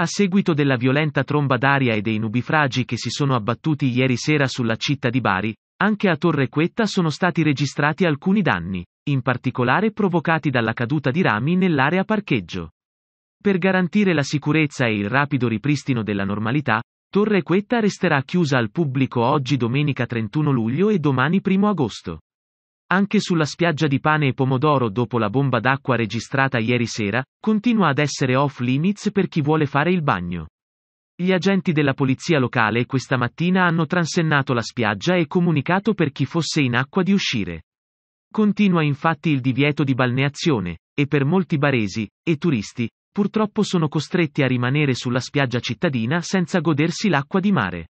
A seguito della violenta tromba d'aria e dei nubifragi che si sono abbattuti ieri sera sulla città di Bari, anche a Torre Quetta sono stati registrati alcuni danni, in particolare provocati dalla caduta di rami nell'area parcheggio. Per garantire la sicurezza e il rapido ripristino della normalità, Torre Quetta resterà chiusa al pubblico oggi domenica 31 luglio e domani 1 agosto. Anche sulla spiaggia di pane e pomodoro dopo la bomba d'acqua registrata ieri sera, continua ad essere off limits per chi vuole fare il bagno. Gli agenti della polizia locale questa mattina hanno transennato la spiaggia e comunicato per chi fosse in acqua di uscire. Continua infatti il divieto di balneazione, e per molti baresi, e turisti, purtroppo sono costretti a rimanere sulla spiaggia cittadina senza godersi l'acqua di mare.